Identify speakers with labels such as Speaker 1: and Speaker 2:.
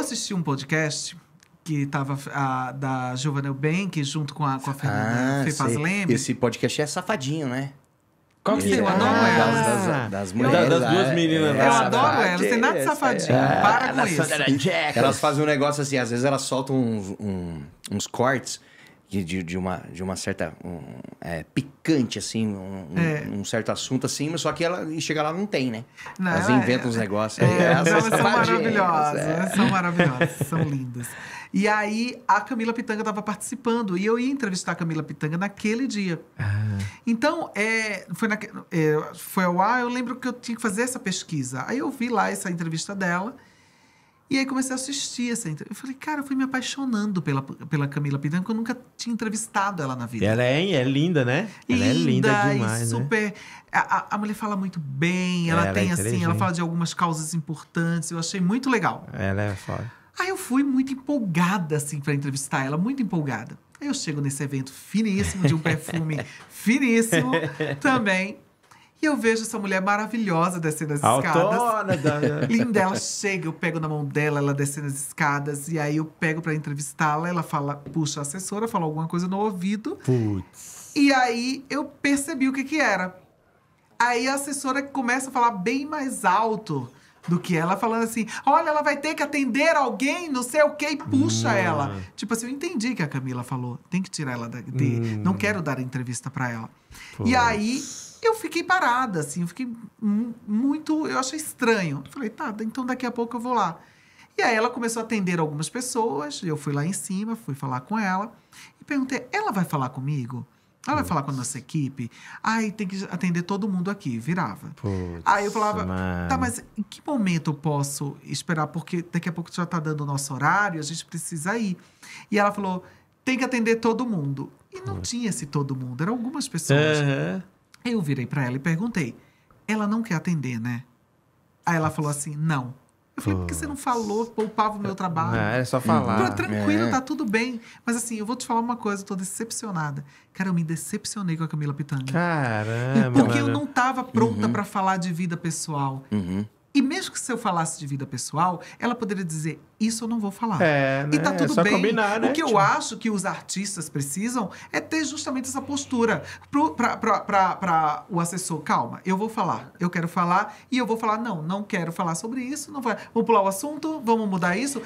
Speaker 1: assisti um podcast que tava a, da Giovanna Bank junto com a, com a Fernanda ah, Leme. Esse podcast é safadinho, né? Qual que yeah. Eu adoro ah, Das, das, das, mulheres, das, duas é, meninas. É, né? eu adoro elas, tem nada de é safadinho. para com isso. Elas fazem um negócio assim, às vezes elas soltam uns, uns cortes de, de, uma, de uma certa... Um, é, picante, assim, um, é. um, certo assunto, assim, mas só que ela chega lá não tem, né? Não, elas inventam é, os negócios. É, é elas são maravilhosas, é. são maravilhosas, são lindas. E aí a Camila Pitanga estava participando e eu ia entrevistar a Camila Pitanga naquele dia. Ah. Então, é, foi, é, foi ao ar, eu lembro que eu tinha que fazer essa pesquisa. Aí eu vi lá essa entrevista dela. E aí comecei a assistir essa assim, entrevista. Eu falei, cara, eu fui me apaixonando pela, pela Camila Pitanga, porque eu nunca tinha entrevistado ela na vida. Ela é, é linda, né? Ela linda, é linda demais. Né? Super. Né? A, a, mulher fala muito bem, ela, ela é tem é assim, ela fala de algumas causas importantes. Eu achei muito legal. Ela é foda. Aí eu fui muito empolgada, assim, para entrevistar ela, muito empolgada. Aí eu chego nesse evento finíssimo, de um perfume finíssimo também. E eu vejo essa mulher maravilhosa descendo as Autona, escadas. Linda, ela chega, eu pego na mão dela, ela descendo as escadas. E aí eu pego para entrevistá-la, ela fala, puxa a assessora, fala alguma coisa no ouvido. Putz. E aí eu percebi o que que era. Aí a assessora começa a falar bem mais alto do que ela falando assim: olha, ela vai ter que atender alguém, não sei o quê, e puxa hum. ela. Tipo assim, eu entendi que a Camila falou: tem que tirar ela da. De, hum. Não quero dar entrevista para ela. E aí eu fiquei parada, assim, eu fiquei muito. Eu achei estranho. Eu falei, tá, então daqui a pouco eu vou lá. E aí ela começou a atender algumas pessoas, eu fui lá em cima, fui falar com ela e perguntei: ela vai falar comigo? Ela vai falar com a nossa equipe? Ai, tem que atender todo mundo aqui, virava. Puts, aí eu falava, man. tá, mas em que momento eu posso esperar? Porque daqui a pouco já tá dando o nosso horário, a gente precisa ir. E ela falou, tem que atender todo mundo. E não tinha esse todo mundo, eram algumas pessoas. É. Eu virei para ela e perguntei: ela não quer atender, né? Aí ela falou assim: não. Eu falei, por que você não falou? Poupava o meu trabalho. é é só falar. Tranquilo, é. tá tudo bem. Mas assim, eu vou te falar uma coisa, eu tô decepcionada. Cara, eu me decepcionei com a Camila Pitanga. Caramba. Porque mano. eu não tava pronta uhum. para falar de vida pessoal. Uhum. E mesmo que se eu falasse de vida pessoal, ela poderia dizer: Isso eu não vou falar. É, né? E tá é tudo é bem. Combinar, né, o que tipo... eu acho que os artistas precisam é ter justamente essa postura para o assessor: Calma, eu vou falar, eu quero falar, e eu vou falar: Não, não quero falar sobre isso, não vai. Vamos pular o assunto, vamos mudar isso.